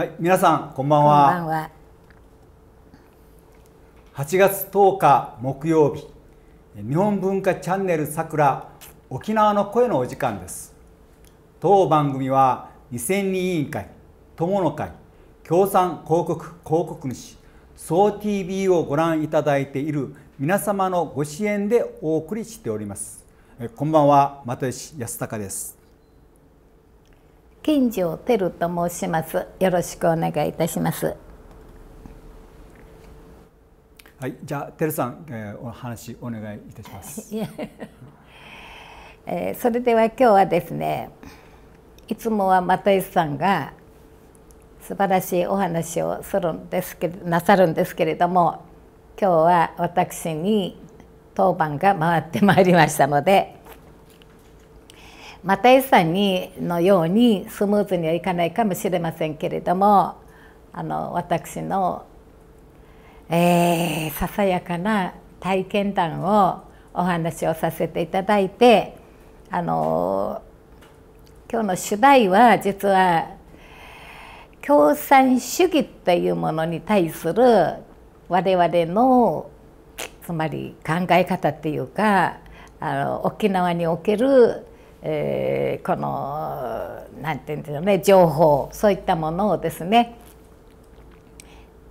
はい、皆さんこんばんは。こんばんは。8月10日木曜日、日本文化チャンネル桜沖縄の声のお時間です。当番組は2000人委員会、友の会、協賛広告広告主、総 TV をご覧いただいている皆様のご支援でお送りしております。えこんばんは、又吉康隆です。金城テルと申しますよろしくお願いいたしますはいじゃあテルさん、えー、お話お願いいたします えー、それでは今日はですねいつもは又吉さんが素晴らしいお話をするんですけなさるんですけれども今日は私に当番が回ってまいりましたのでマタイさんにのようにスムーズにはいかないかもしれませんけれどもあの私の、えー、ささやかな体験談をお話をさせていただいてあの今日の主題は実は共産主義というものに対する我々のつまり考え方っていうかあの沖縄におけるえー、このなんて言うんでしょうね情報そういったものをですね、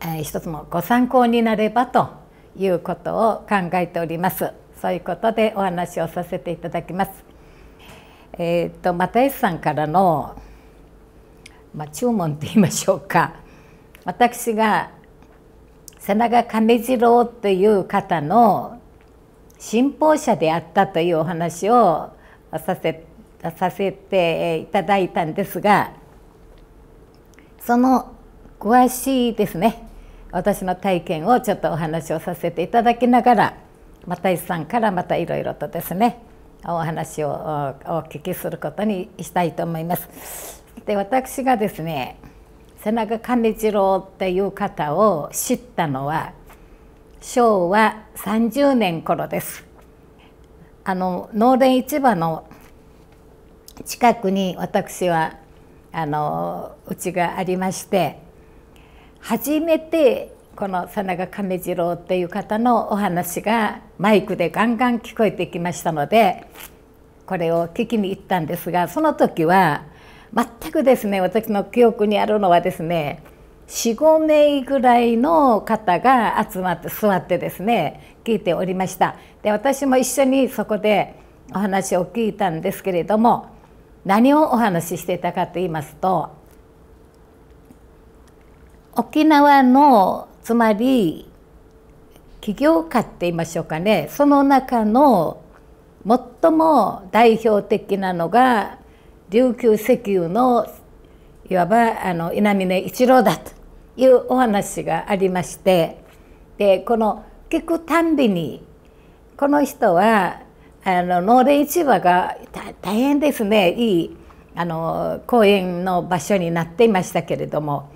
えー、一つもご参考になればということを考えております。そういうことでお話をさせていただきます。えーと、と又吉さんからの、まあ、注文と言いましょうか私が瀬長亀次郎という方の信奉者であったというお話をさせさせていただいたんですがその詳しいですね私の体験をちょっとお話をさせていただきながら又吉さんからまたいろいろとですねお話をお聞きすることにしたいと思います。で私がですね背中金次郎っていう方を知ったのは昭和30年頃です。あの農連市場の近くに私はあのうちがありまして初めてこの佐永亀次郎っていう方のお話がマイクでガンガン聞こえてきましたのでこれを聞きに行ったんですがその時は全くですね私の記憶にあるのはですね45名ぐらいの方が集まって座ってですね聞いておりましたで私も一緒にそこでお話を聞いたんですけれども何をお話ししていたかと言いますと沖縄のつまり起業家って言いましょうかねその中の最も代表的なのが琉球石油のいわばあの稲峰一郎だというお話がありましてでこの聞くたんびにこの人はあの農連市場が大変ですねいいあの公園の場所になっていましたけれども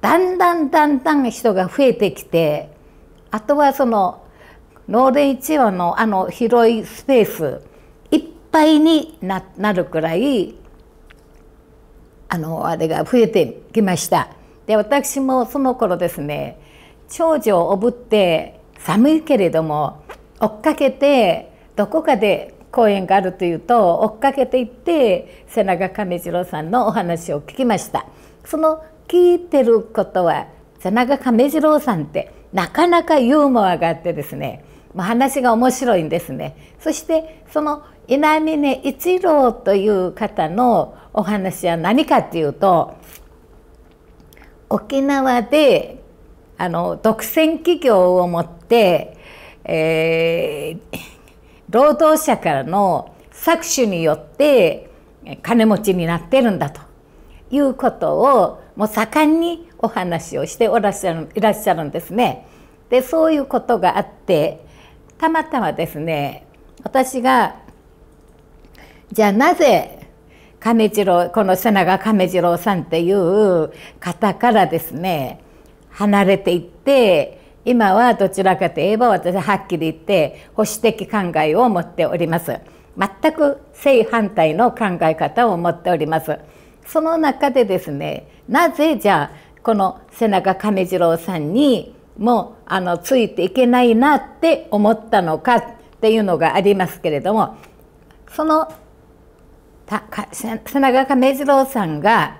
だんだんだんだん人が増えてきてあとはその農連市場のあの広いスペースいっぱいにななるくらいあのあれが増えてきました。で私もその頃ですね長女をおぶって寒いけれども追っかけてどこかで公演があるというと追っかけていって瀬長亀次郎さんのお話を聞きましたその聞いてることは瀬長亀次郎さんってなかなかユーモアがあってですね話が面白いんですねそしてその稲峰一郎という方のお話は何かっていうと沖縄であの独占企業を持って、えー、労働者からの搾取によって金持ちになってるんだということをもう盛んにお話をしておらっしゃるいらっしゃるんですね。でそういうことがあってたまたまですね私がじゃあなぜ亀次郎この瀬長亀次郎さんっていう方からですね離れていって今はどちらかといえば私ははっきり言って保守的考えを持っております全く正反対の考え方を持っておりますその中でですねなぜじゃあこの瀬長亀次郎さんにもうあのついていけないなって思ったのかっていうのがありますけれどもその砂川亀次郎さんが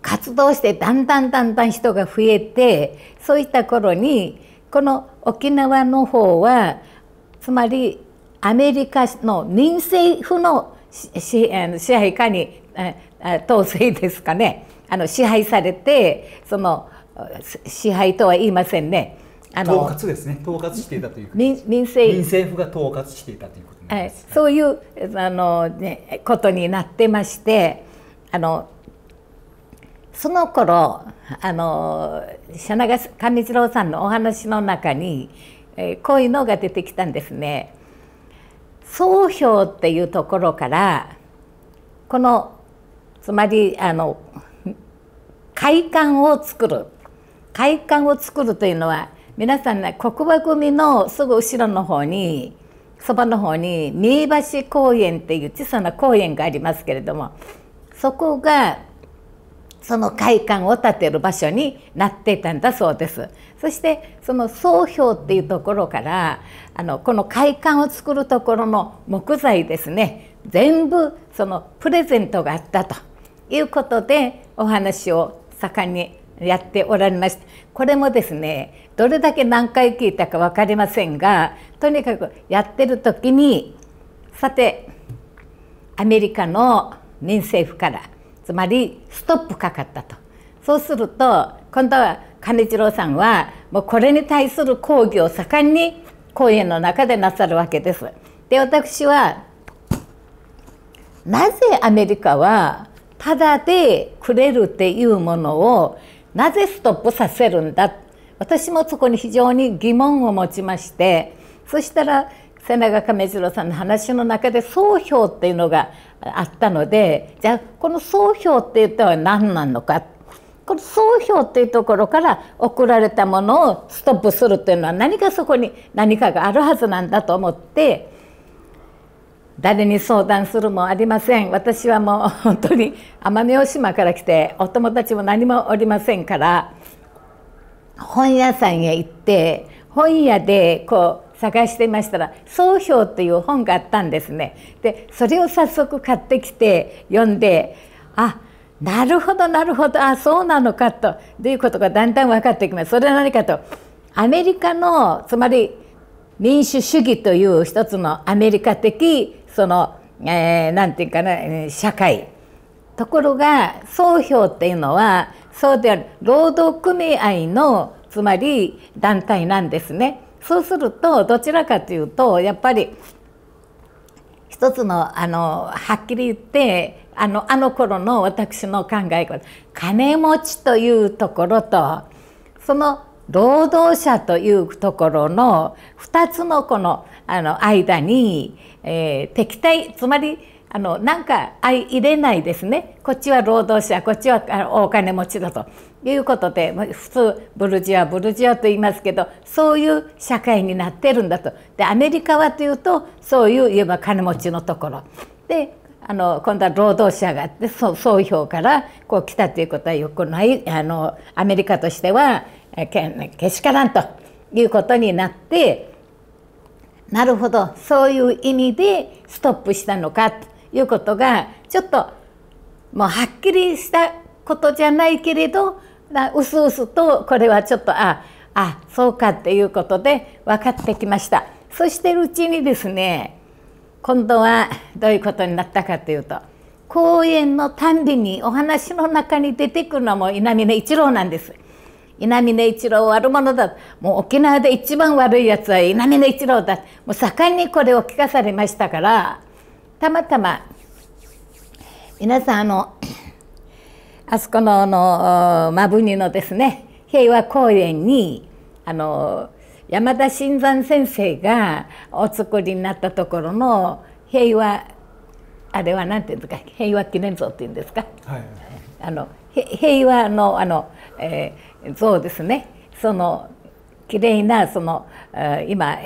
活動してだんだんだんだん人が増えてそういった頃にこの沖縄の方はつまりアメリカの民政府の支配下に統制ですかねあの支配されてその支配とは言いませんね。あの統括ですね統括していたという民政民政府が統括していたということはい、そういうあの、ね、ことになってましてあのその頃あの社勘一郎さんのお話の中に、えこういうのが出てきたんですね。総評っていうところからこのつまりあの快感を作る快感を作るというのは皆さんね黒馬組のすぐ後ろの方にそばの方に新橋公園っていう小さな公園がありますけれどもそこがその会館を建てる場所になっていたんだそうですそしてその総評っていうところからあのこの会館を作るところの木材ですね全部そのプレゼントがあったということでお話を盛んにやっておられましたこれもですねどれだけ何回聞いたか分かりませんがとにかくやってる時にさてアメリカの民政府からつまりストップかかったとそうすると今度は金次郎さんはもうこれに対する抗議を盛んに講演の中でなさるわけです。で私はなぜアメリカはただでくれるっていうものをなぜストップさせるんだ私もそこに非常に疑問を持ちましてそしたら瀬長亀次郎さんの話の中で総評っていうのがあったのでじゃあこの総評って言ったら何なのかこの総評っていうところから送られたものをストップするというのは何かそこに何かがあるはずなんだと思って誰に相談するもありません私はもう本当に奄美大島から来てお友達も何もおりませんから本屋さんへ行って本屋でこう探していましたら「総評」という本があったんですね。でそれを早速買ってきて読んであなるほどなるほどあそうなのかとということがだんだん分かってきます。それは何かとアメリカのつまり民主主義という一つのアメリカ的その、えー、なんていうかな社会ところが総評っていうのはそうである労働組合のつまり団体なんですね。そうするとどちらかというとやっぱり一つのあのはっきり言ってあのあの頃の私の考え方金持ちというところとその労働者というところの2つのこのあの間にえー、敵対つまりあのなんか相入れないですねこっちは労働者こっちはお金持ちだということで普通ブルジアブルジアと言いますけどそういう社会になってるんだとでアメリカはというとそういういえば金持ちのところであの今度は労働者があって総評からこう来たということはよくないあのアメリカとしてはけけしからんということになって。なるほどそういう意味でストップしたのかということがちょっともうはっきりしたことじゃないけれどうすうすとこれはちょっとああそうかっていうことで分かってきましたそしてうちにですね今度はどういうことになったかというと講演のたんびにお話の中に出てくるのも稲峰一郎なんです稲峰一郎悪者だもう沖縄で一番悪いやつは稲峰一郎だもう盛んにこれを聞かされましたからたまたま皆さんあのあそこののマブニのですね平和公園にあの山田新山先生がお作りになったところの平和あれは何て言うんですか平和記念像っていうんですか、はい、あの平和のあの、えー像ですねそのきれいなその今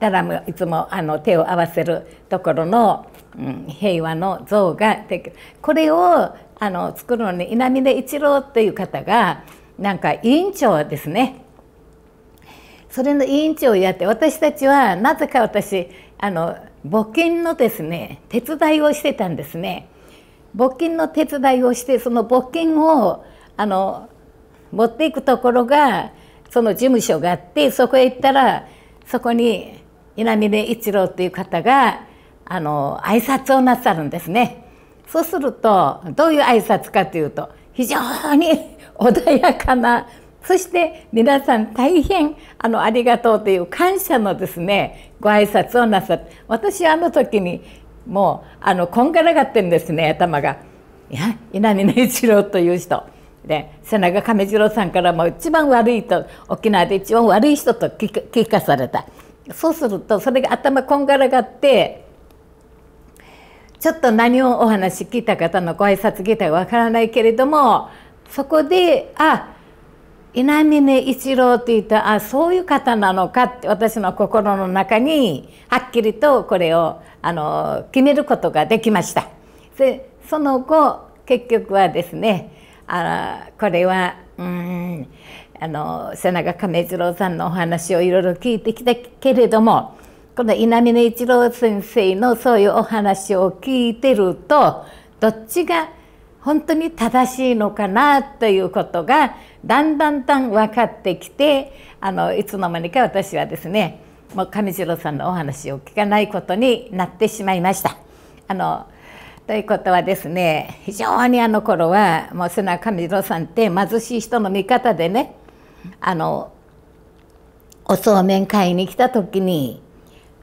タラムいつもあの手を合わせるところの、うん、平和の像ができるこれをあの作るのに稲峰一郎という方がなんか委員長ですねそれの委員長をやって私たちはなぜか私あの募金のですね手伝いをしてたんですね募金の手伝いをしてその募金をあの持っていくところがその事務所があってそこへ行ったらそこに稲峰一郎という方があの挨拶をなさるんですね。そうするとどういう挨拶かというと非常に 穏やかなそして皆さん大変あのありがとうという感謝のですねご挨拶をなさって私はあの時にもうあのこんがらがってんですね頭が。いや稲峰一郎という人。で瀬長亀次郎さんからも一番悪いと沖縄で一番悪い人と聞かされたそうするとそれが頭こんがらがってちょっと何をお話聞いた方のご挨拶聞いたかわからないけれどもそこであ稲峰一郎って言ったあそういう方なのかって私の心の中にはっきりとこれをあの決めることができました。でその後結局はですねあこれはうんあの瀬長亀次郎さんのお話をいろいろ聞いてきたけれどもこの稲峰一郎先生のそういうお話を聞いてるとどっちが本当に正しいのかなということがだんだんだん分かってきてあのいつの間にか私はですねもう亀次郎さんのお話を聞かないことになってしまいました。あのということはですね非常にあの頃はもう砂次郎さんって貧しい人の味方でねあのおそうめん買いに来た時に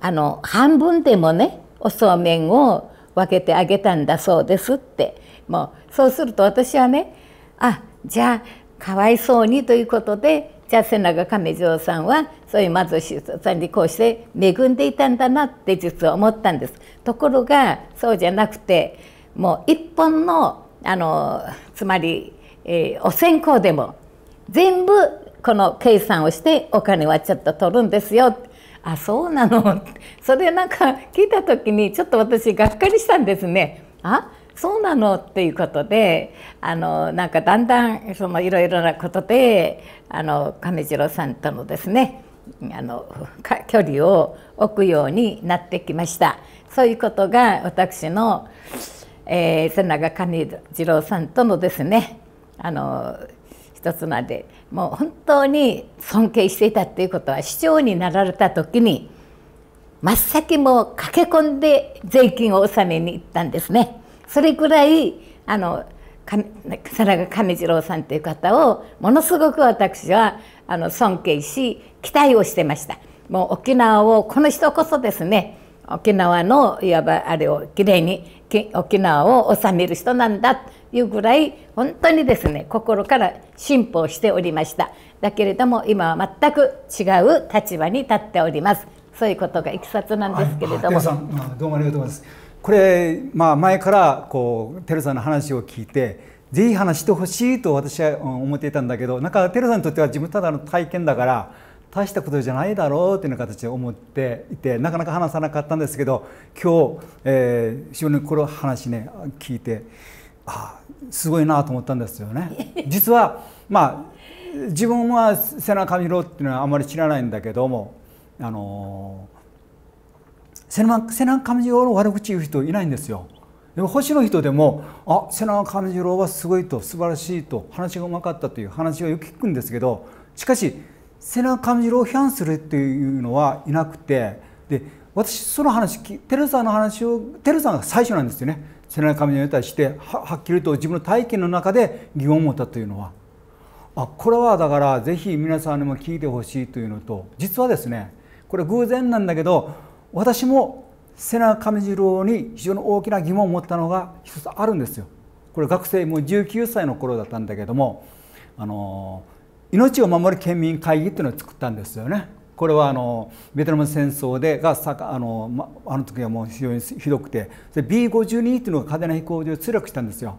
あの半分でもねおそうめんを分けてあげたんだそうですってもうそうすると私はねあじゃあかわいそうにということでじゃあ瀬長次郎さんはそういう貧しい人さんにこうして恵んでいたんだなって実は思ったんです。ところがそうじゃなくてもう一本のあのつまり、えー、お線香でも全部この計算をしてお金はちょっと取るんですよ。あそうなのそれなんか聞いた時にちょっと私がっかりしたんですね。あそうなのっていうことであのなんかだんだんいろいろなことであの亀次郎さんとのですねあの距離を置くようになってきましたそういうことが私の、えー、瀬長兼次郎さんとのですねあの一つまでもう本当に尊敬していたっていうことは市長になられた時に真っ先も駆け込んで税金を納めに行ったんですね。それぐらいあの佐長亀次郎さんという方をものすごく私はあの尊敬し期待をしてましたもう沖縄をこの人こそですね沖縄のいわばあれをきれいに沖縄を治める人なんだというぐらい本当にですね心から進歩しておりましただけれども今は全く違う立場に立っておりますそういうことがいきさつなんですけれども、はい、どうもありがとうございますこれ、まあ、前からこうテルさんの話を聞いてぜひ話してほしいと私は思っていたんだけどなんかテルさんにとっては自分ただの体験だから大したことじゃないだろうというような形で思っていてなかなか話さなかったんですけど今日、えー、非常にこの話ね聞いてあすごいなと思ったんですよね。実はまあ自分は背中見ろっていうのはあまり知らないんだけどもあの背中背中の悪口言う人いないんですよ。でも星の人でも「あ瀬名上次郎はすごい」と「素晴らしい」と「話がうまかった」という話をよく聞くんですけどしかし瀬名上次郎を批判するっていうのはいなくてで私その話テルさんの話をテルさんが最初なんですよね瀬名上次郎に対してはっきりと自分の体験の中で疑問を持ったというのはあこれはだから是非皆さんにも聞いてほしいというのと実はですねこれ偶然なんだけど私も瀬名上次郎に非常に大きな疑問を持ったのが一つあるんですよ。これ学生もう19歳の頃だったんだけどもあの命を守る県民会議っていうのを作ったんですよね。これはあのベトナム戦争でがあの、まあの時はもう非常にひどくて B52 ていうのが嘉手納飛行場で墜落したんですよ。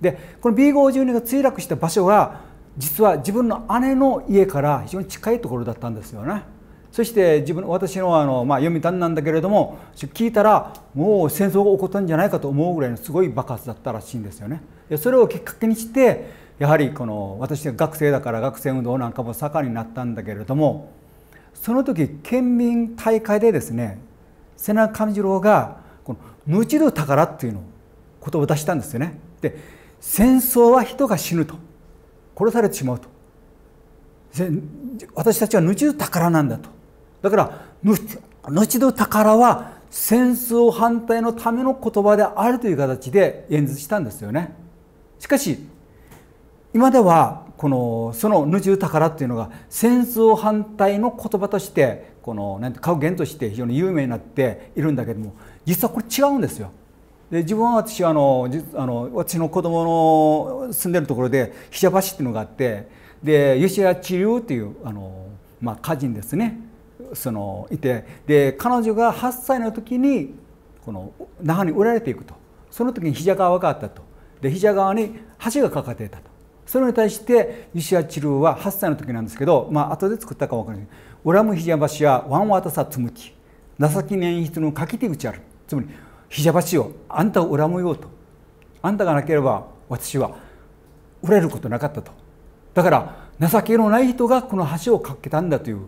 でこの B52 が墜落した場所が実は自分の姉の家から非常に近いところだったんですよね。そして自分私のあの、まあ、読谷なんだけれども聞いたらもう戦争が起こったんじゃないかと思うぐらいのすごい爆発だったらしいんですよね。それをきっかけにしてやはりこの私が学生だから学生運動なんかも盛んになったんだけれどもその時県民大会でですね瀬名上次郎がこの「ぬちの宝」っていうの言葉を出したんですよね。で戦争は人が死ぬと殺されてしまうと私たちは「ぬちの宝」なんだとだから「ぬちの宝」は戦争反対のための言葉であるという形で演説したんですよね。しかし今ではこのその「ぬじゅう宝」っていうのが戦争反対の言葉としてこのなんて言として非常に有名になっているんだけども実はこれ違うんですよ。で自分は私はあのあの私の子供の住んでるところでひじ橋っていうのがあってで吉谷治流っていうあの、まあ、歌人ですねそのいてで彼女が8歳の時にこの那覇に売られていくとその時にひじ川があったとでひじ川に橋が架かっていたとそれに対して西谷チルは8歳の時なんですけど、まあ後で作ったか分からない「オラムヒジャバシはワンワタサツムキ情け念筆の書き手口ある」つまり「ヒジャバシをあんたを恨むよ」と「あんたがなければ私は恨れることなかった」と。だから情けのない人がこの橋を架けたんだという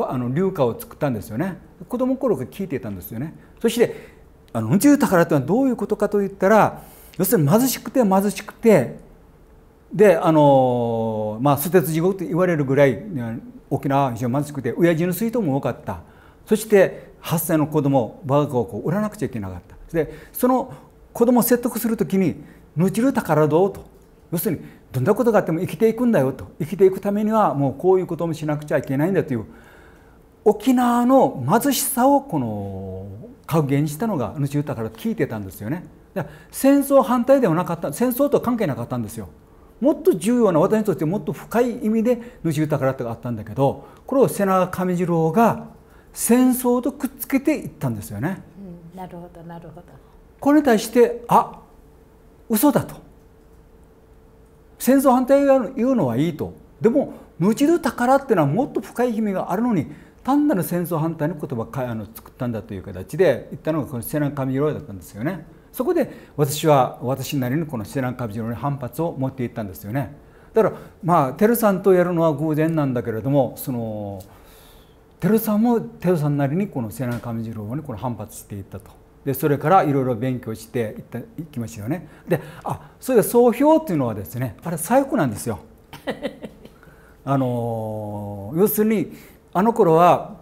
あの流歌を作ったんですよね子供頃から聞いていたんですよねそしてあの宇宙宝というのはどういうことかといったら要するに貧しくて貧しくてであのまあ捨鉄地獄と言われるぐらい沖縄は非常に貧しくて親父の水筒も多かったそして8歳の子供我が子を売らなくちゃいけなかったでその子供を説得する時に「ぬちる宝堂」と要するにどんなことがあっても生きていくんだよと生きていくためにはもうこういうこともしなくちゃいけないんだという沖縄の貧しさをこの格言したのがぬちる宝と聞いてたんですよね。戦争反対ではなかった戦争とは関係なかったんですよ。もっと重要な私にとってもっと深い意味で「ぬうたから」とがあったんだけどこれを瀬名上次郎が戦争とくっつけていったんですよね。うん、なるほどなるほどこれに対してあ嘘だと戦争反対を言うのはいいとでも「ぬちる宝」っていうのはもっと深い意味があるのに単なる戦争反対の言葉を作ったんだという形で言ったのがこの瀬名上次郎だったんですよね。そこで私は私なりにこのセランカビジロに反発を持っていったんですよねだからまあテルさんとやるのは偶然なんだけれどもそのテルさんもテルさんなりにこのセランカ郎ジロにこの反発していったとでそれからいろいろ勉強していったいきましたよねであそういえば総評っていうのはですねあれ左翼なんですよ あの要するにあの頃は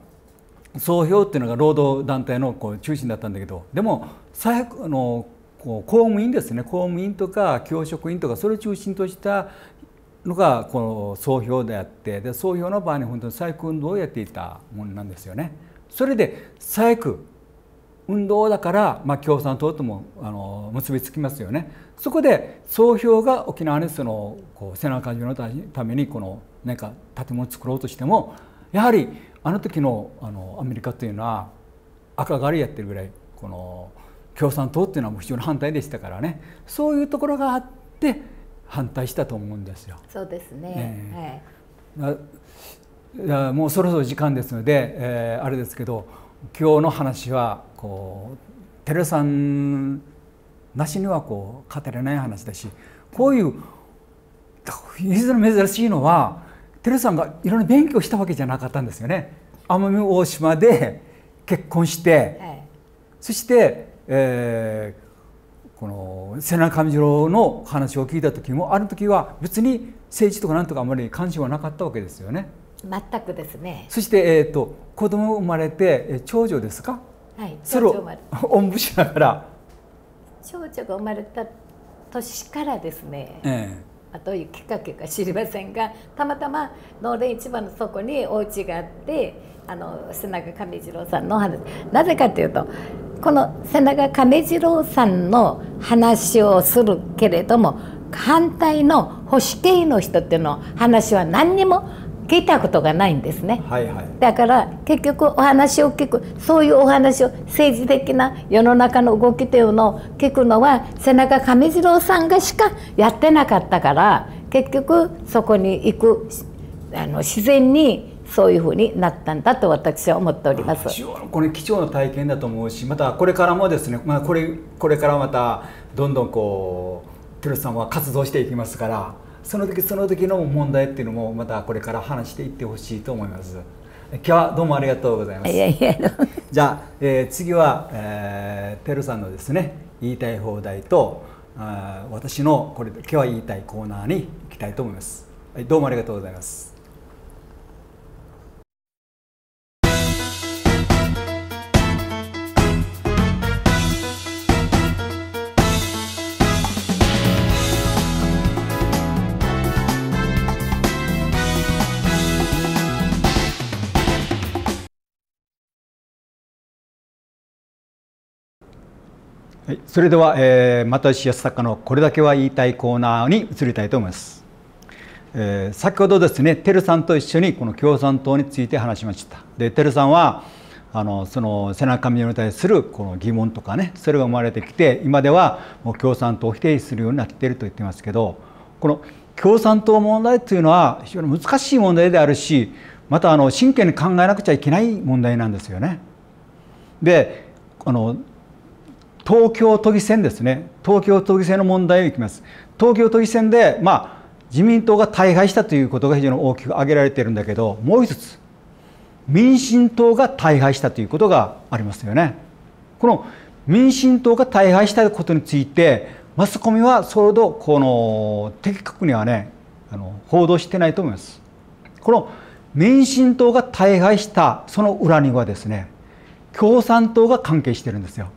総評っていうのが労働団体のこう中心だったんだけどでも最悪あの公務員ですね公務員とか教職員とかそれを中心としたのがこの総評であってで総評の場合に本当に左翼運動をやっていたものなんですよね。それで左翼運動だから、まあ、共産党ともあの結びつきますよね。そこで総評が沖縄にそのこう背中中のためにこのなんか建物を作ろうとしてもやはりあの時のあのアメリカというのは赤狩りやってるぐらいこの共産党っていうのはもう非常に反対でしたからねそういうところがあって反対したと思うんですよ。そうですね、えー、はい、もうそろそろ時間ですので、えー、あれですけど今日の話はこうテレさんなしにはこう語れない話だしこういう非常に珍しいのはテレさんがいろいろ勉強したわけじゃなかったんですよね。奄美大島で結婚して、はい、そしてえー、この瀬名上次郎の話を聞いた時もある時は別に政治とか何とかあまり関心はなかったわけですよね。全くですねそして、えーと、子供生まれて長女ですか、はい、それをおんぶしながら長女が生まれた年からですね、えまあ、どういうきっかけか知りませんがたまたま農連市場のそこにお家があってあの砂中上次郎さんの話なぜかというとこの瀬長亀次郎さんの話をするけれども反対の保守系の人っていうの話は何にも聞いたことがないんですね、はいはい、だから結局お話を聞くそういうお話を政治的な世の中の動きというのを聞くのは背中亀次郎さんがしかやってなかったから結局そこに行くあの自然にそういうふうになったんだと私は思っております。これ貴重な体験だと思うしまたこれからもですね、まあ、これこれからまたどんどんこうテルさんは活動していきますからその時その時の問題っていうのもまたこれから話していってほしいと思います。今日はどうもありがとうございます。いやいやじゃあ、えー、次は、えー、テルさんのですね言いたい放題とあ私のこれ今日は言いたいコーナーに行きたいと思います。はい、どうもありがとうございます。はい、それでは、えー、又吉康作家のこれだけは言いたいコーナーに移りたいと思います、えー、先ほどですねテルさんと一緒にこの共産党について話しましたでテルさんはあのその背中民に対するこの疑問とかねそれが生まれてきて今ではもう共産党を否定するようになっていると言ってますけどこの共産党問題というのは非常に難しい問題であるしまたあの真剣に考えなくちゃいけない問題なんですよね。であの東京都議選ですね東京都議選の問題をいきます東京都議選で、まあ、自民党が大敗したということが非常に大きく挙げられているんだけどもう一つ民進党が大敗したということがありますよねこの民進党が大敗したことについてマスコミはそれほどこの的確にはねあの報道してないと思いますこの民進党が大敗したその裏にはですね共産党が関係してるんですよ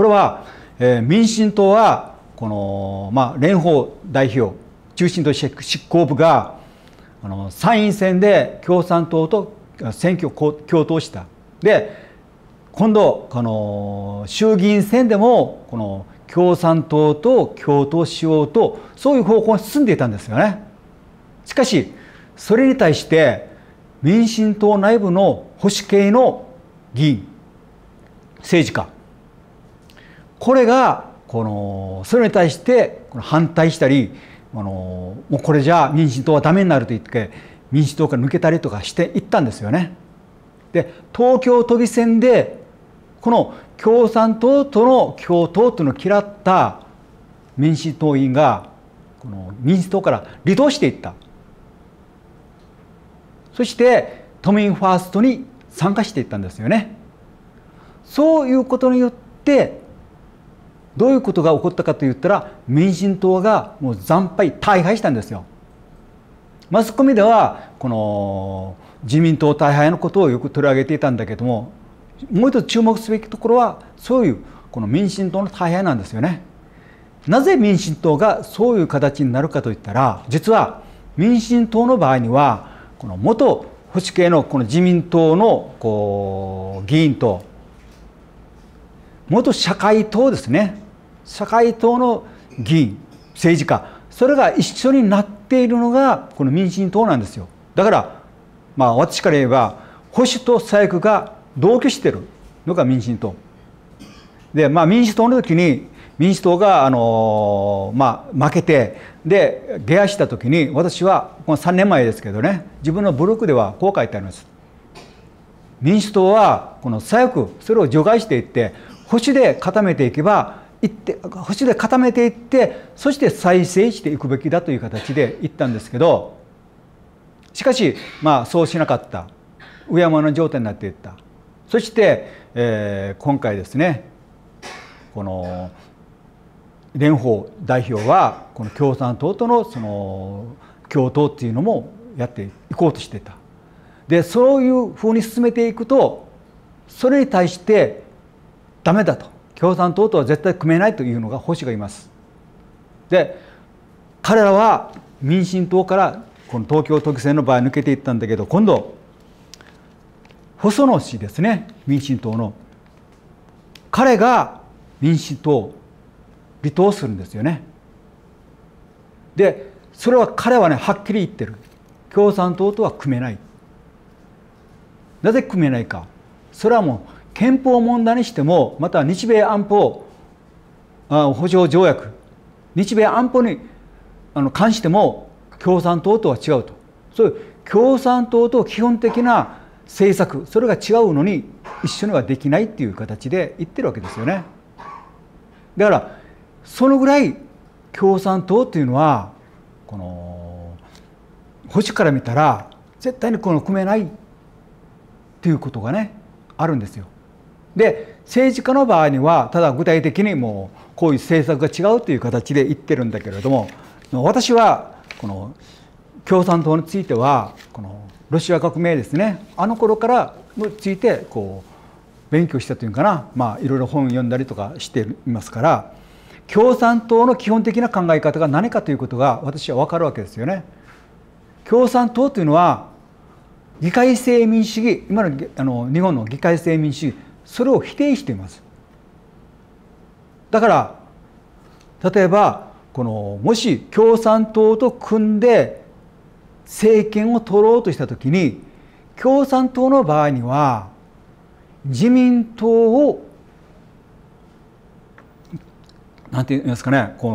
これは、えー、民進党はこの、まあ、蓮舫代表中心として執行部があの参院選で共産党と選挙共闘したで今度この衆議院選でもこの共産党と共闘しようとそういう方向に進んでいたんですよね。しかしそれに対して民進党内部の保守系の議員政治家これがこのそれに対して反対したりあのもうこれじゃ民進党はダメになると言って民主党から抜けたりとかしていったんですよね。で東京都議選でこの共産党との共闘というのを嫌った民進党員がこの民主党から離党していったそして都民ファーストに参加していったんですよね。そういうことによってどういうことが起こったかといったら民進党がもう惨敗大敗したんですよ。マスコミではこの自民党大敗のことをよく取り上げていたんだけどももう一つ注目すべきところはそういうこの民進党の大敗なんですよね。なぜ民進党がそういう形になるかといったら実は民進党の場合にはこの元保守系のこの自民党のこう議員と元社会党ですね社会党の議員政治家それが一緒になっているのがこの民進党なんですよだからまあ私から言えば保守と左翼が同居してるのが民進党でまあ民主党の時に民主党があのまあ負けてで下野した時に私はこの3年前ですけどね自分のブログではこう書いてあります民主党はこの左翼それを除外していって保守で固めていけばいって星で固めていってそして再生していくべきだという形で言ったんですけどしかしまあそうしなかったうやむなの状態になっていったそして、えー、今回ですねこの蓮舫代表はこの共産党とのその共闘っていうのもやっていこうとしてたでそういうふうに進めていくとそれに対してダメだと共産党とは絶対組めないというのが保守がいます。で彼らは民進党からこの東京都議選の場合抜けていったんだけど今度細野氏ですね民進党の彼が民進党を離党するんですよね。でそれは彼はねはっきり言ってる共産党とは組めない。なぜ組めないかそれはもう憲法問題にしてもまた日米安保補助条約日米安保に関しても共産党とは違うとそういう共産党と基本的な政策それが違うのに一緒にはできないっていう形で言ってるわけですよね。だからそのぐらい共産党というのはこの保守から見たら絶対にこの組めないっていうことがねあるんですよ。で政治家の場合にはただ具体的にもうこういう政策が違うという形で言ってるんだけれども私はこの共産党についてはこのロシア革命ですねあの頃からについてこう勉強したというかなまあいろいろ本読んだりとかしていますから共産党の基本的な考え方が何かということが私は分かるわけですよね。共産党というのは議会制民主主義今のあの日本の議会制民主主義それを否定していますだから例えばこのもし共産党と組んで政権を取ろうとした時に共産党の場合には自民党をなんて言いますかねこ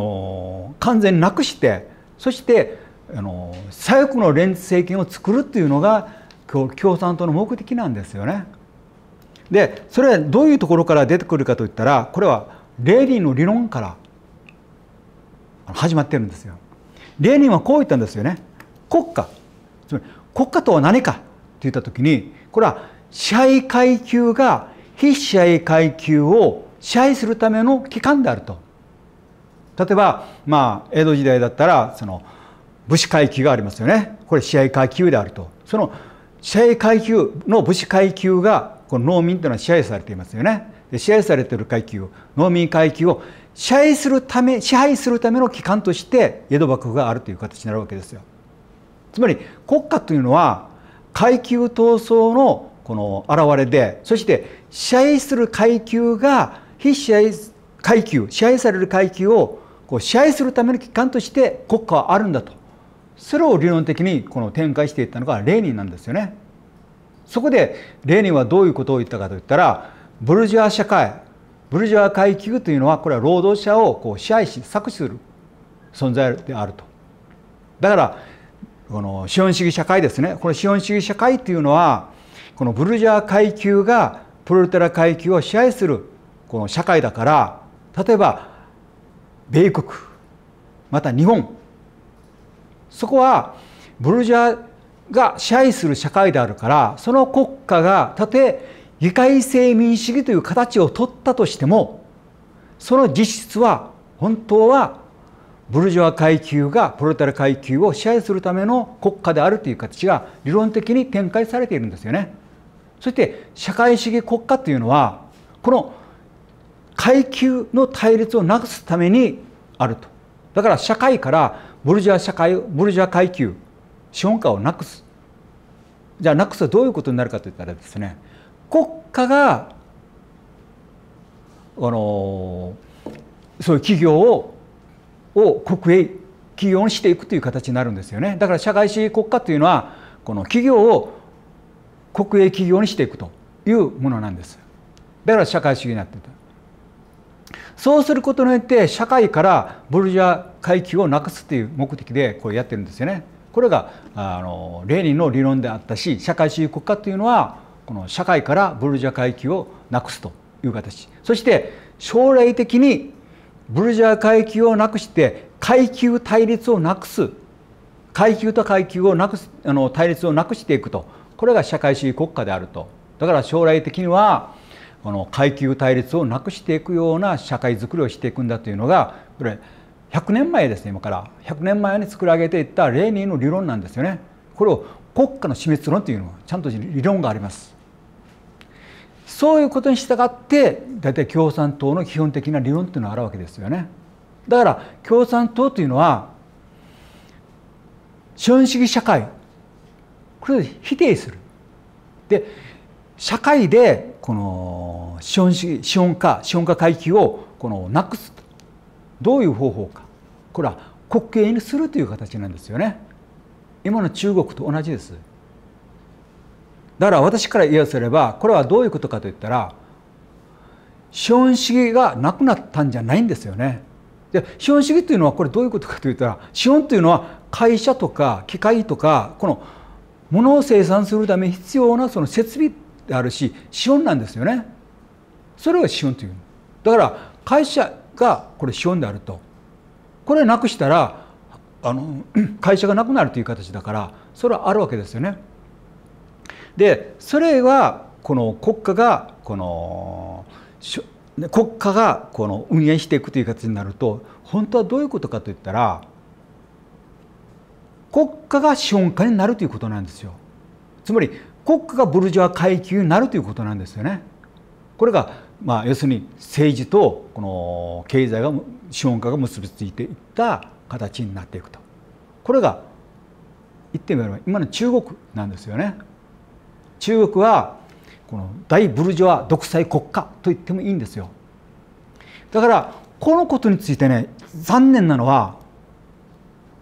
の完全なくしてそしてあの左翼の連立政権を作るっていうのが共産党の目的なんですよね。でそれはどういうところから出てくるかといったらこれはレーニンの理論から始まってるんですよ。レーニンはこう言ったんですよね。国家つまり国家とは何かって言った時にこれは支配階級が非支配階級を支配するための機関であると。例えば、まあ、江戸時代だったらその武士階級がありますよねこれ支配階級であるとその支配階級の武士階級がこの農民というのは支配されていますよねで支配されている階級農民階級を支配するため支配するための機関として江戸幕府があるという形になるわけですよつまり国家というのは階級闘争のこの現れでそして支配する階級が非支配階級支配される階級をこう支配するための機関として国家はあるんだとそれを理論的にこの展開していったのがレーニンなんですよね。そこでレーニンはどういうことを言ったかといったらブルジュア社会ブルジュア階級というのはこれは労働者をこう支配し搾取する存在であると。だからこの資本主義社会ですねこの資本主義社会というのはこのブルジュア階級がプロルテラ階級を支配するこの社会だから例えば米国また日本そこはブルジュアが支配する社会であるからその国家がたとえ議会制民主主義という形を取ったとしてもその実質は本当はブルジョア階級がプロレタル階級を支配するための国家であるという形が理論的に展開されているんですよね。そして社会主義国家というのはこの階級の対立をなくすためにあると。だから社会からブルジョア社会ブルジョア階級資本家をなくすじゃあなくすはどういうことになるかといったらですね国家があのそういう企業をを国営企業にしていくという形になるんですよねだから社会主義国家というのはこの企業を国営企業にしていくというものなんですだから社会主義になっていそうすることによって社会からボルジャー階級をなくすという目的でこうやってるんですよねこれがあのレーニンの理論であったし社会主義国家というのはこの社会からブルジャ階級をなくすという形そして将来的にブルジャー階級をなくして階級対立をなくす階級と階級をなくすあの対立をなくしていくとこれが社会主義国家であるとだから将来的にはこの階級対立をなくしていくような社会づくりをしていくんだというのがこれ100年前ですね今から100年前に作り上げていったレーニーの理論なんですよねこれを国家の死滅論というのはちゃんと理論がありますそういうことに従って大体共産党の基本的な理論というのがあるわけですよねだから共産党というのは資本主義社会これを否定するで社会でこの資本主義資本家資本家階級をこのなくすどういう方法かこれは国稽にするという形なんですよね今の中国と同じですだから私から言わせればこれはどういうことかといったら資本主義がなくなったんじゃないんですよねで資本主義というのはこれどういうことかといったら資本というのは会社とか機械とかこの物を生産するために必要なその設備であるし資本なんですよねそれが資本というだから会社がこれ資本であるとこれなくしたらあの 会社がなくなるという形だからそれはあるわけですよね。でそれはこの国家がこの国家がこの運営していくという形になると本当はどういうことかといったら国家が資本家になるということなんですよ。つまり国家がブルジョア階級になるということなんですよね。これがまあ、要するに政治とこの経済が資本家が結びついていった形になっていくとこれが言ってみれば今の中国なんですよね。中国はこの大ブルジョア独裁国家と言ってもいいんですよ。だからこのことについてね残念なのは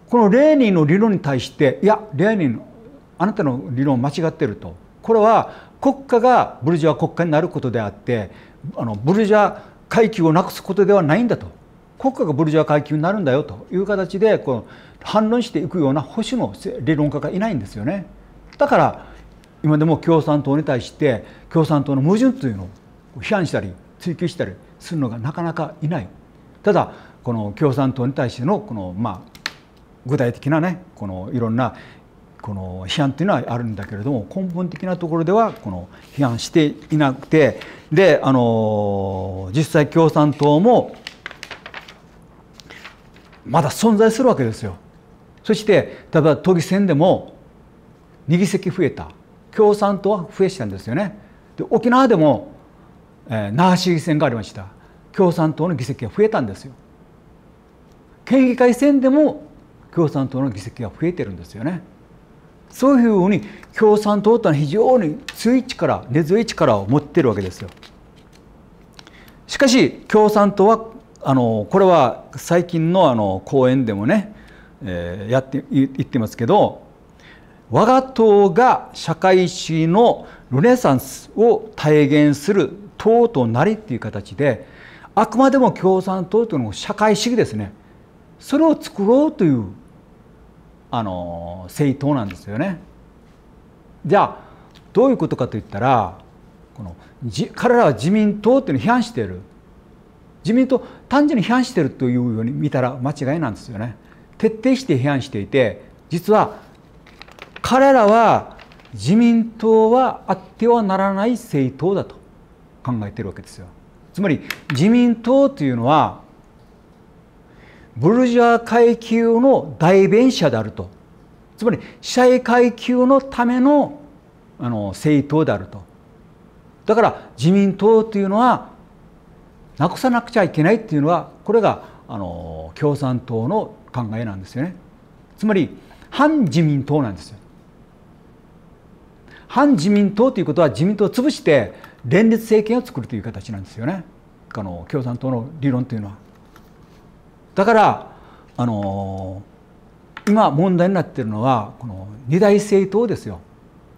このレーニンの理論に対していやレーニンあなたの理論間違ってるとこれは国家がブルジョア国家になることであってあのブルジャー階級をなくすことではないんだと国家がブルジャー階級になるんだよという形でこの反論していくような保守の理論家がいないんですよね。だから今でも共産党に対して共産党の矛盾というのを批判したり追及したりするのがなかなかいない。ただこの共産党に対してのこのまあ具体的なねこのいろんなこの批判というのはあるんだけれども根本的なところではこの批判していなくてであの実際共産党もまだ存在するわけですよ。そして例えば都議選でも2議席増えた共産党は増えしたんですよね。で沖縄でも、えー、那覇市議選がありました共産党の議席が増えたんですよ。県議会選でも共産党の議席が増えてるんですよね。そういうふうに共産党というのは非常に強い力根強い力を持っているわけですよ。しかし共産党はあのこれは最近のあの講演でもね、えー、やって言ってますけど我が党が社会主義のルネサンスを体現する党となりっていう形であくまでも共産党というのは社会主義ですねそれを作ろうというあの正当なんですよね。じゃあどういうことかといったらこの彼らは自民党っていうのを批判している自民党単純に批判しているというように見たら間違いなんですよね。徹底して批判していて実は彼らは自民党はあってはならない政党だと考えているわけですよ。つまり自民党というのはブルジョア階級の代弁者であるとつまり社会階級のためのあの政党であるとだから自民党というのはなくさなくちゃいけないっていうのはこれがあの共産党の考えなんですよねつまり反自民党なんですよ反自民党ということは自民党を潰して連立政権を作るという形なんですよねあの共産党の理論というのは。だからあの今問題になってるのはこの二大政党ですよ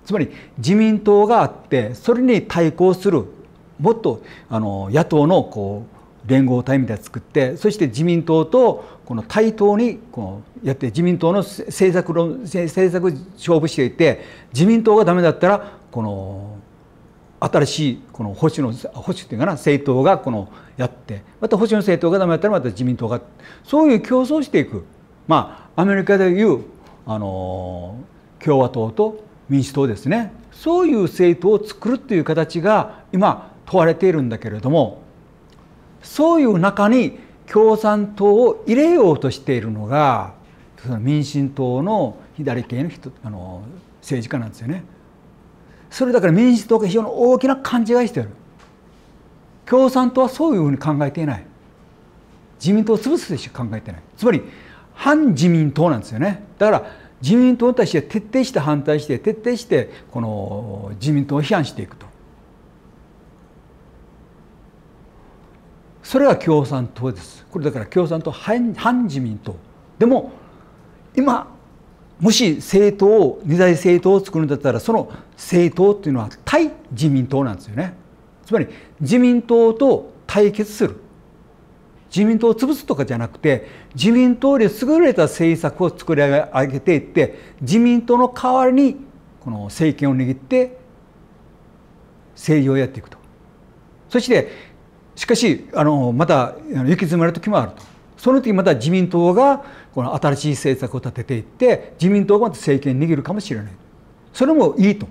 つまり自民党があってそれに対抗するもっとあの野党のこう連合体みたいな作ってそして自民党とこの対等にこうやって自民党の政策論政策勝負していて自民党がダメだったらこの新しいこの保守の保守っていうかな政党がこのやってまた保守の政党がダメだったらまた自民党がそういう競争していくまあアメリカでいうあの共和党と民主党ですねそういう政党を作るという形が今問われているんだけれどもそういう中に共産党を入れようとしているのが民進党の左系の人あの政治家なんですよね。それだから民主党が非常に大きな勘違いしてる共産党はそういうふうに考えていない自民党を潰すでしか考えてないつまり反自民党なんですよねだから自民党に対して徹底して反対して徹底してこの自民党を批判していくとそれが共産党ですこれだから共産党反自民党でも今もし政党を二大政党を作るんだったらその政党っていうのは対自民党なんですよねつまり自民党と対決する自民党を潰すとかじゃなくて自民党で優れた政策を作り上げていって自民党の代わりにこの政権を握って政治をやっていくとそしてしかしあのまた行き詰まる時もあるとその時また自民党がこの新しい政策を立てていって自民党がまた政権握るかもしれないそれもいいと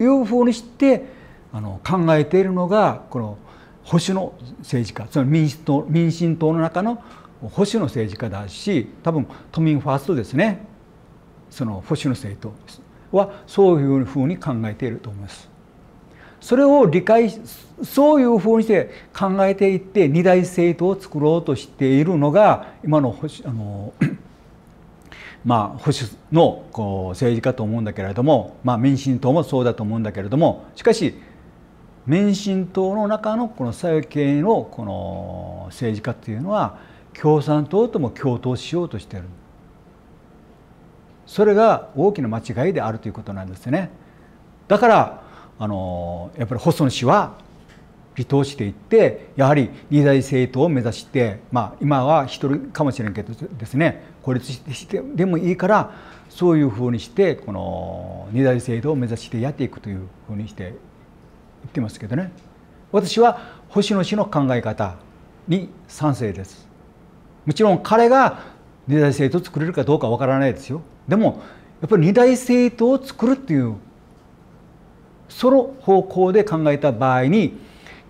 いうふうにしてあの考えているのがこの保守の政治家つまり民主党民進党の中の保守の政治家だし多分都民ファーストですねその保守の政党はそういうふうに考えていると思います。それを理解そういうふうにして考えていって二大政党を作ろうとしているのが今の保守あの まあ、保守のこう政治家と思うんだけれども、まあ、民進党もそうだと思うんだけれどもしかし民進党の中のこの左右系のこの政治家っていうのは共産党とも共闘しようとしてるそれが大きな間違いであるということなんですね。だからあのやっぱり細野氏は離党していってやはり二大政党を目指して、まあ、今は一人かもしれんけどですね孤立してでもいいからそういうふうにしてこの二大政党を目指してやっていくというふうにして言ってますけどね私は星野氏の考え方に賛成です。もちろん彼が二大政党を作れるかどうかわからないですよ。でもやっぱり二大政党を作るっていうその方向で考えた場合に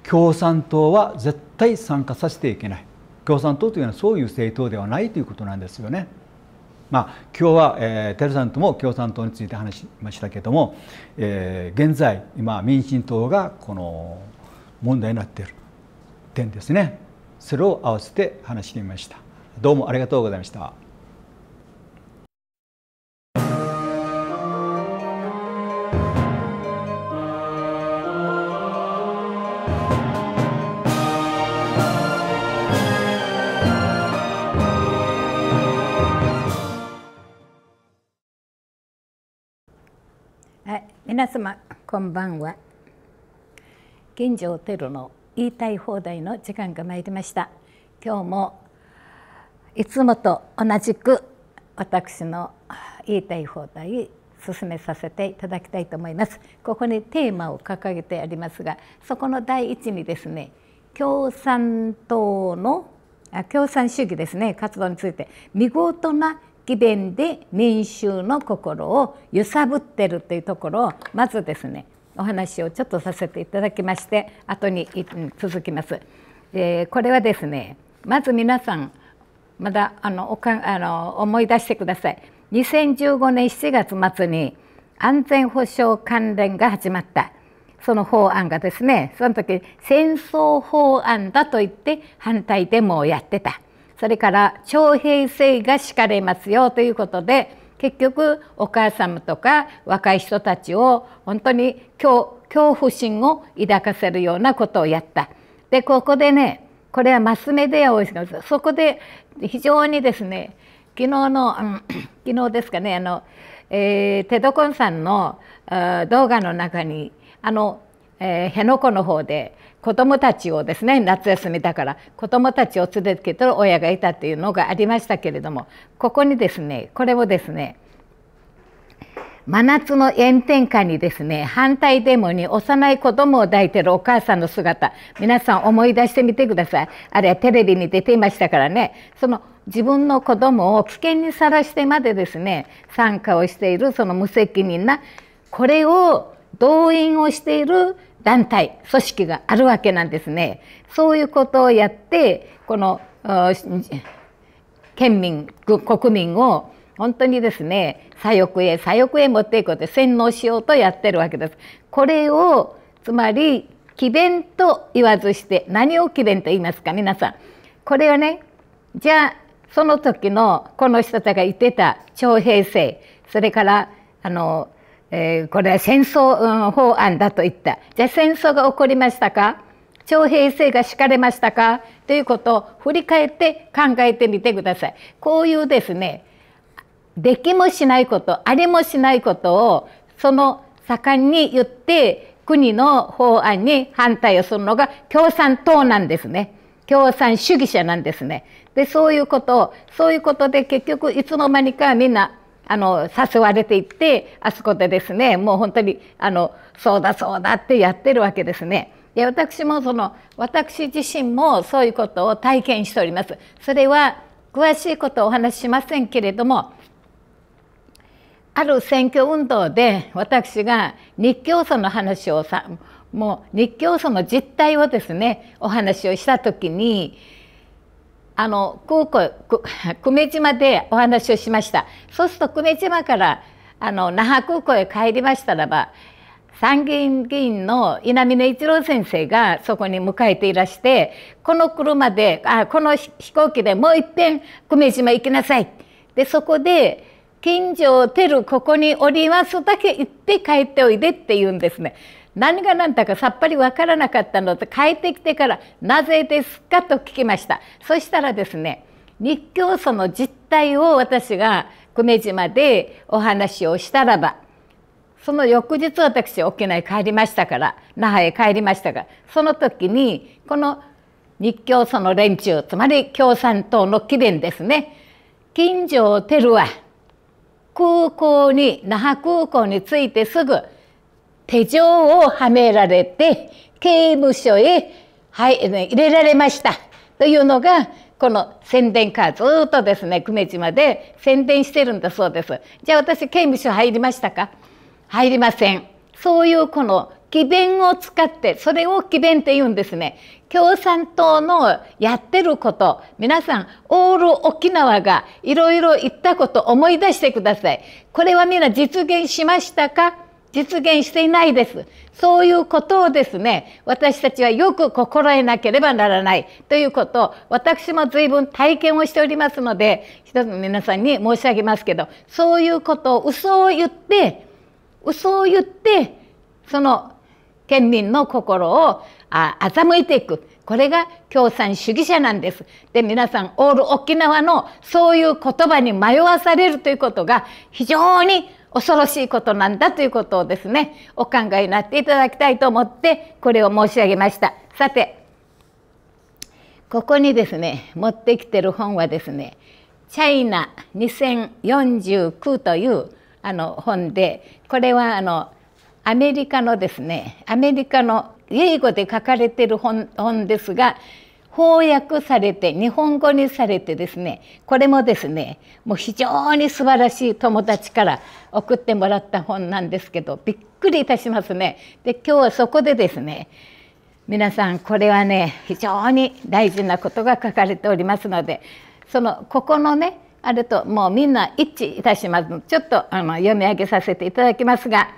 共産党は絶対参加させていけない共産党というのはそういう政党ではないということなんですよね。まあ、今日は、えー、テルさんとも共産党について話しましたけども、えー、現在今民進党がこの問題になっている点ですねそれを合わせて話してみました。どうもありがとうございました。皆様こんばんは現状テロの言いたい放題の時間が参りました今日もいつもと同じく私の言いたい放題進めさせていただきたいと思いますここにテーマを掲げてありますがそこの第一にですね共産党の共産主義ですね活動について見事な詭弁で民衆の心を揺さぶってるというところをまずですねお話をちょっとさせていただきまして後に続きます。えー、これはですねまず皆さんまだあのおかあの思い出してください。2015年7月末に安全保障関連が始まったその法案がですねその時戦争法案だと言って反対デモをやってたそれから徴兵制が敷かれますよということで結局お母様とか若い人たちを本当に恐怖心を抱かせるようなことをやった。でここでねこれはマスメディアをそこで非常にですね昨日の、昨日ですかねあの、えー、テドコンさんの動画の中にあの、えー、辺野古の方で子どもたちをですね夏休みだから子どもたちを連れてきてる親がいたっていうのがありましたけれどもここにですねこれをですね真夏の炎天下にですね反対デモに幼い子供を抱いてるお母さんの姿皆さん思い出してみてくださいあれはテレビに出ていましたからねその自分の子供を危険にさらしてまでですね参加をしているその無責任なこれを動員をしている団体組織があるわけなんですね。そういうことをやってこの県民国民を本当にですね左翼へ左翼へ持っていこうと洗脳しようとやってるわけです。これをつまり詭弁と言わずして何を詭弁と言いますか皆さん。これはねじゃあその時のこの人たちが言ってた徴兵制それからあのえー、これは戦争、うん、法案だと言ったじゃあ戦争が起こりましたか徴兵制が敷かれましたかということを振り返って考えてみてください。こういうですねできもしないことありもしないことをその盛んに言って国の法案に反対をするのが共産党なんですね。共産主義者なんですね。でそういうことをそういうことで結局いつの間にかみんなあの誘われていってあそこでですねもう本当にあのそうだそうだってやってるわけですね。で私もその私自身もそういうことを体験しております。それは詳しいことをお話ししませんけれどもある選挙運動で私が日教祖の話をさもう日教祖の実態をですねお話をした時にあの空港 久米島でお話をしましたそうすると久米島からあの那覇空港へ帰りましたらば参議院議員の稲峰一郎先生がそこに迎えていらしてこの車であこの飛行機でもういっぺん久米島行きなさいでそこで近所を出るここにおりますだけ行って帰っておいでって言うんですね。何が何だかさっぱり分からなかったので帰ってきてから「なぜですか?」と聞きましたそしたらですね日教祖の実態を私が久米島でお話をしたらばその翌日私沖縄へ帰りましたから那覇へ帰りましたからその時にこの日教祖の連中つまり共産党の貴殿ですね金城照は空港に那覇空港に着いてすぐ手錠をはめられて刑務所へ、入れられましたというのがこの宣伝カーずっとですね久米島で宣伝してるんだそうです。じゃあ私刑務所入りましたか入りません。そういうこの詭弁を使ってそれを詭弁って言うんですね。共産党のやってること皆さんオール沖縄がいろいろ言ったこと思い出してください。これは皆実現しましたか実現していないです。そういうことをですね、私たちはよく心得なければならないということを、私も随分体験をしておりますので、一つ皆さんに申し上げますけど、そういうことを嘘を言って、嘘を言って、その県民の心を欺いていく。これが共産主義者なんです。で、皆さん、オール沖縄のそういう言葉に迷わされるということが非常に恐ろしいことなんだということをですねお考えになっていただきたいと思ってこれを申し上げましたさてここにですね持ってきてる本はですね「チャイナ2049」というあの本でこれはあのアメリカのですねアメリカの英語で書かれてる本ですが翻訳されて日本語にされてですねこれもですねもう非常に素晴らしい友達から送ってもらった本なんですけどびっくりいたしますね。で今日はそこでですね皆さんこれはね非常に大事なことが書かれておりますのでそのここのねあるともうみんな一致いたしますちょっとあの読み上げさせていただきますが、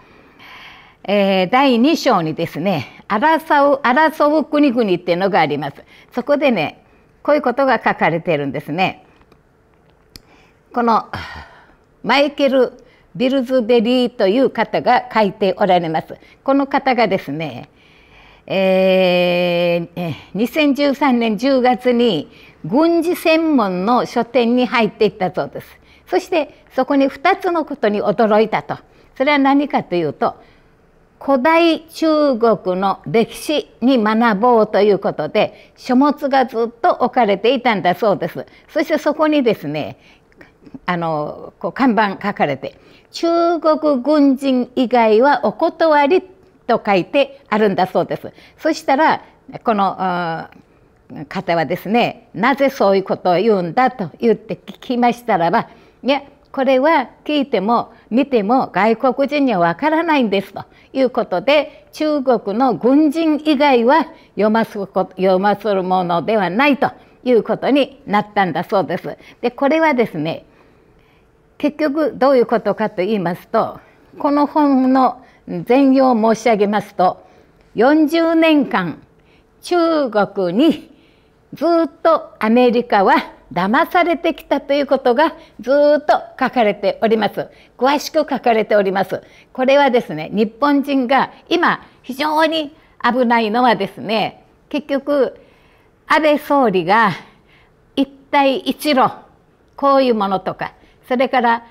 えー、第2章にですね争う争う国々っていうのがあります。そこでねこういうことが書かれてるんですね。このマイケル・ビルズベリーという方が書いておられます。この方がですね、えー、2013年10月に軍事専門の書店に入っていったそうです。そしてそこに2つのことに驚いたと。それは何かというと古代中国の歴史に学ぼうということで書物がずっと置かれていたんだそうですそしてそこにですねあのこう看板書かれて「中国軍人以外はお断り」と書いてあるんだそうですそしたらこの方はですねなぜそういうことを言うんだと言って聞きましたらばいやこれは聞いても見ても外国人にはわからないんですということで中国の軍人以外は読ます読ませるものではないということになったんだそうです。でこれはですね結局どういうことかと言いますとこの本の全容を申し上げますと40年間中国にずっとアメリカは騙されてきたということがずっと書かれております詳しく書かれておりますこれはですね日本人が今非常に危ないのはですね結局安倍総理が一帯一路こういうものとかそれから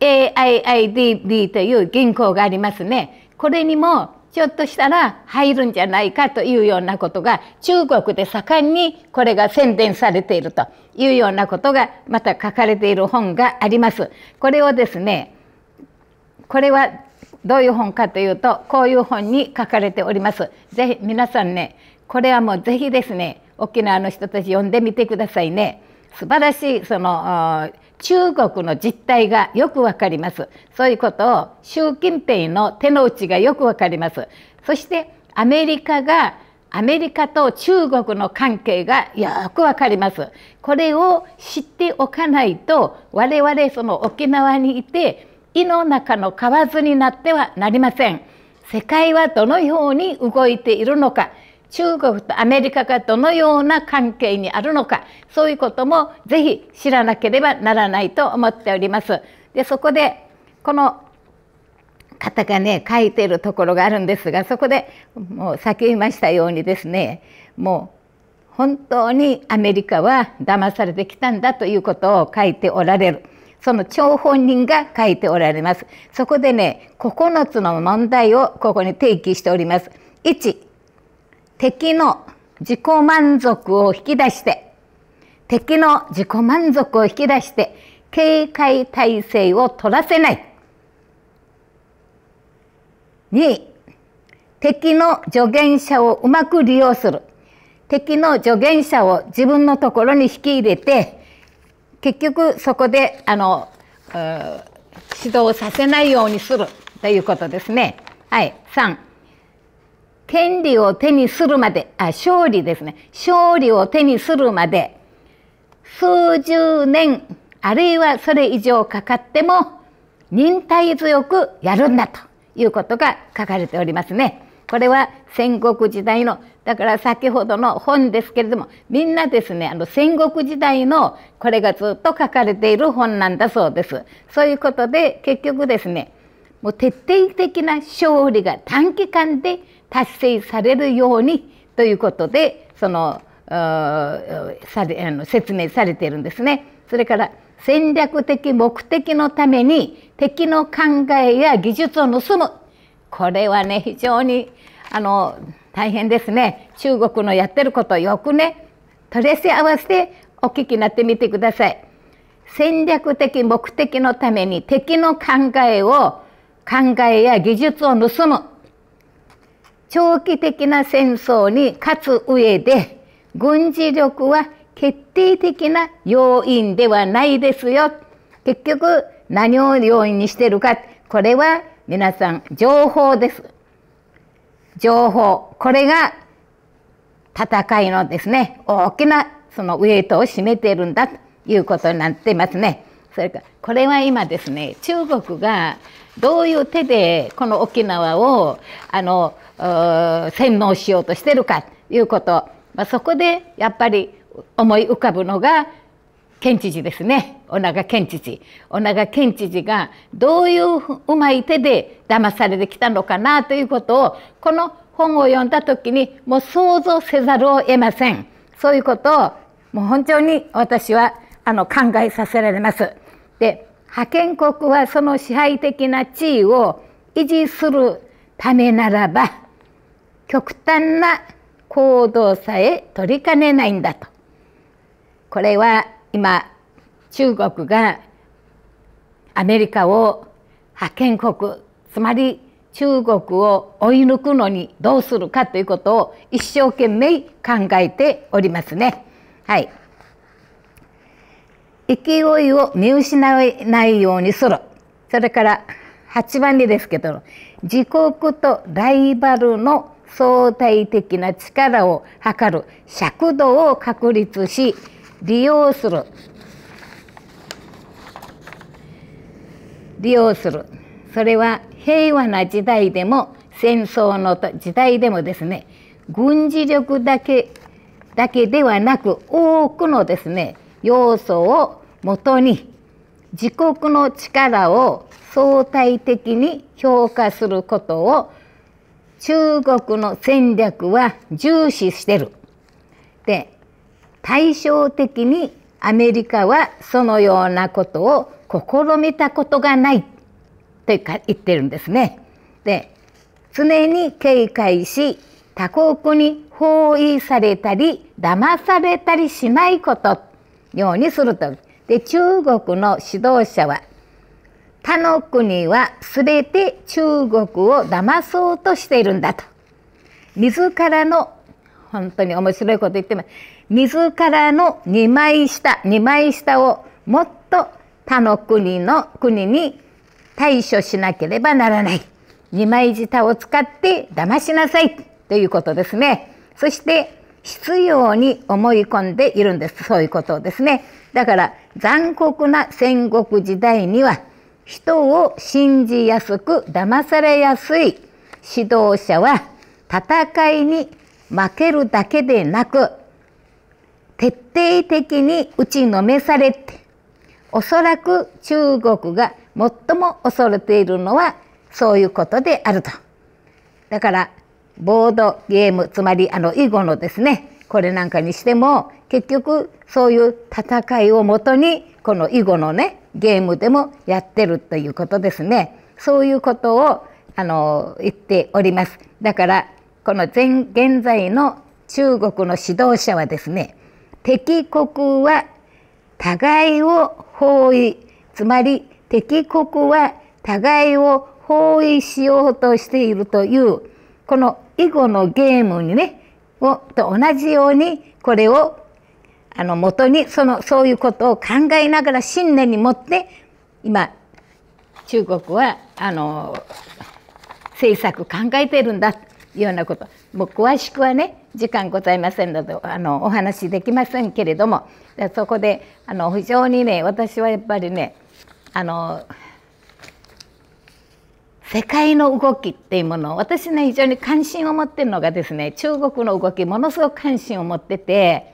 AIIDB という銀行がありますねこれにもひょっとしたら入るんじゃないかというようなことが中国で盛んにこれが宣伝されているというようなことがまた書かれている本があります。これをですねこれはどういう本かというとこういう本に書かれております。ぜひ皆さんねこれはもうぜひですね沖縄の人たち読んでみてくださいね。素晴らしいその中国の実態がよくわかりますそういうことを習近平の手の内がよくわかりますそしてアメリカがアメリカと中国の関係がよくわかりますこれを知っておかないと我々その沖縄にいて井の中の蛙になってはなりません世界はどのように動いているのか中国とアメリカがどのような関係にあるのかそういうこともぜひ知らなければならないと思っております。でそこでこの方がね書いてるところがあるんですがそこでもう先言いましたようにですねもう本当にアメリカは騙されてきたんだということを書いておられる。その張本人が書いておられます。そこでね、9つの問題をここに提起しております。1、敵の自己満足を引き出して敵の自己満足を引き出して警戒体制を取らせない2敵の助言者をうまく利用する敵の助言者を自分のところに引き入れて結局そこであの指導させないようにするということですね。はい、3権利を手にするまであ勝利ですね勝利を手にするまで数十年あるいはそれ以上かかっても忍耐強くやるんだということが書かれておりますね。これは戦国時代のだから先ほどの本ですけれどもみんなですねあの戦国時代のこれがずっと書かれている本なんだそうです。そういうことで結局ですねもう徹底的な勝利が短期間で達成されるようにということでそのされあの説明されているんですね。それから戦略的目的のために敵の考えや技術を盗むこれはね非常にあの大変ですね中国のやってることよくね取り合わせてお聞きになってみてください。戦略的目的のために敵の考えを考えや技術を盗む長期的な戦争に勝つ上で軍事力は決定的な要因ではないですよ結局何を要因にしてるかこれは皆さん情報です情報これが戦いのですね大きなそのウエイトを占めているんだということになってますね。それからこれは今ですね中国がどういう手でこの沖縄をあの洗脳しようとしてるかということ、まあ、そこでやっぱり思い浮かぶのが県知事ですね小長県知事小長県知事がどういううまい手で騙されてきたのかなということをこの本を読んだ時にもう想像せざるを得ませんそういうことをもう本当に私はあの考えさせられます。で覇権国はその支配的な地位を維持するためならば極端な行動さえ取りかねないんだとこれは今中国がアメリカを覇権国つまり中国を追い抜くのにどうするかということを一生懸命考えておりますね。はい、勢いを見失わないようにするそれから8番にですけど自国とライバルの相対的な力を測る尺度を確立し利用する利用するそれは平和な時代でも戦争の時代でもですね軍事力だけだけではなく多くのですね要素をもとに自国の力を相対的に評価することを中国の戦略は重視してる。で対照的にアメリカはそのようなことを試みたことがないと言ってるんですね。で常に警戒し他国に包囲されたり騙されたりしないことようにすると。で中国の指導者は他の国は全て中国を騙そうとしているんだと自らの本当に面白いこと言ってます自らの二枚下二枚下をもっと他の国の国に対処しなければならない二枚舌を使って騙しなさいということですねそして必要に思い込んでいるんですそういうことですねだから残酷な戦国時代には人を信じやすく騙されやすい指導者は戦いに負けるだけでなく徹底的に打ちのめされておそらく中国が最も恐れているのはそういうことであると。だからボードゲームつまりあの囲碁のですねこれなんかにしても結局そういう戦いをもとにこの囲碁のねゲームでもやってるということですねそういうことをあの言っておりますだからこの前現在の中国の指導者はですね敵国は互いを包囲つまり敵国は互いを包囲しようとしているというこの囲碁のゲームにねをと同じようにこれをあの元にそのそういうことを考えながら信念に持って今中国はあの政策考えてるんだというようなこともう詳しくはね時間ございませんのであのお話しできませんけれどもそこであの非常にね私はやっぱりねあの世界の動きっていうもの私ね非常に関心を持ってるのがですね中国の動きものすごく関心を持ってて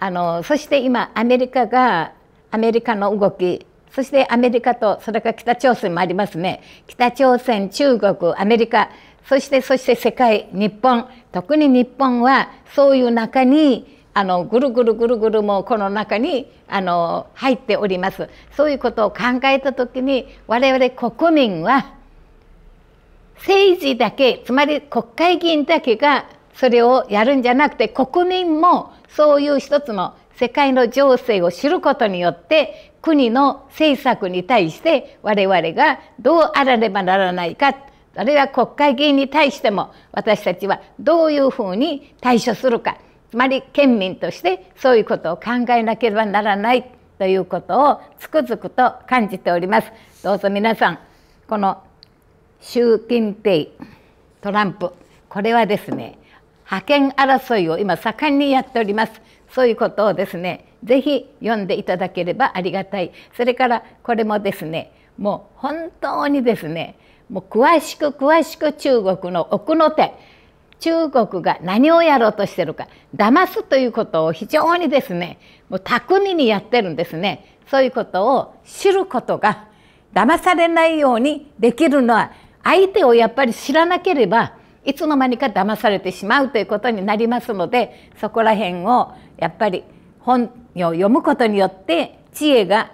あのそして今アメリカがアメリカの動きそしてアメリカとそれから北朝鮮もありますね北朝鮮中国アメリカそしてそして世界日本特に日本はそういう中にあのぐるぐるぐるぐるもこの中にあの入っておりますそういうことを考えた時に我々国民は政治だけつまり国会議員だけがそれをやるんじゃなくて国民もそういう一つの世界の情勢を知ることによって国の政策に対して我々がどうあらねばならないかあるいは国会議員に対しても私たちはどういうふうに対処するかつまり県民としてそういうことを考えなければならないということをつくづくと感じております。どうぞ皆さんこの習近平トランプこれはですね覇権争いを今盛んにやっておりますそういうことをですねぜひ読んでいただければありがたいそれからこれもですねもう本当にですねもう詳しく詳しく中国の奥の手中国が何をやろうとしてるか騙すということを非常にですねもう巧みにやってるんですねそういうことを知ることが騙されないようにできるのは相手をやっぱり知らなければいつの間にか騙されてしまうということになりますのでそこら辺をやっぱり本を読むことによって知恵が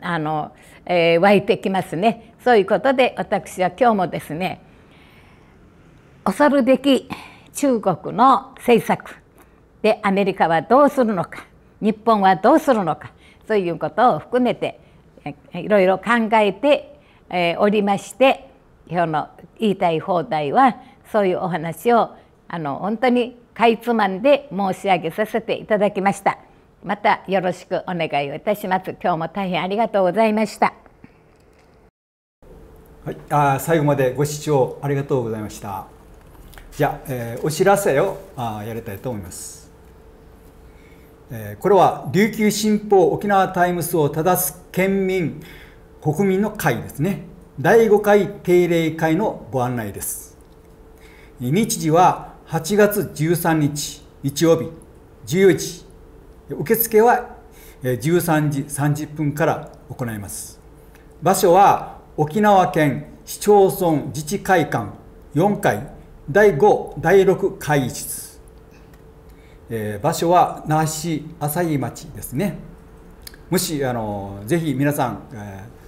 あの、えー、湧いてきますね。そういうことで私は今日もですね恐るべき中国の政策でアメリカはどうするのか日本はどうするのかそういうことを含めていろいろ考えておりまして今日の言いたい放題はそういうお話をあの本当にかいつまんで申し上げさせていただきましたまたよろしくお願いをいたします今日も大変ありがとうございましたはい、あ最後までご視聴ありがとうございましたじゃあ、えー、お知らせをあやりたいと思います、えー、これは琉球新報沖縄タイムスを正す県民国民の会ですね第5回定例会のご案内です日時は8月13日日曜日14時受付は13時30分から行います場所は沖縄県市町村自治会館4階第5第6会議室、え場所は那覇市朝日町ですねもしあのぜひ皆さん、えー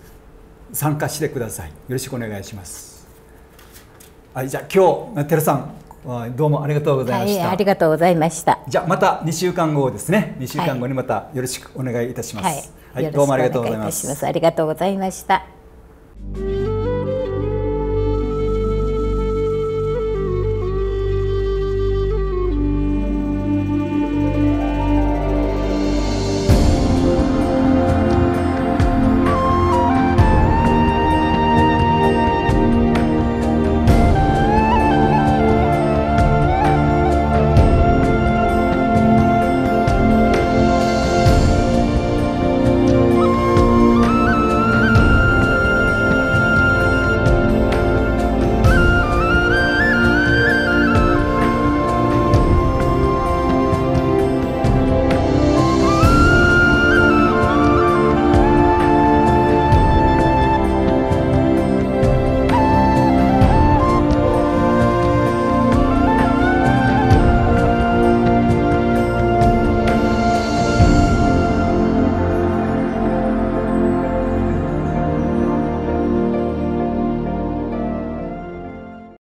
参加してくださいよろしくお願いしますはいじゃあ今日テルさんどうもありがとうございました、はい、ありがとうございましたじゃあまた2週間後ですね2週間後にまたよろしくお願いいたします、はい、はい、どうもありがとうございますありがとうございました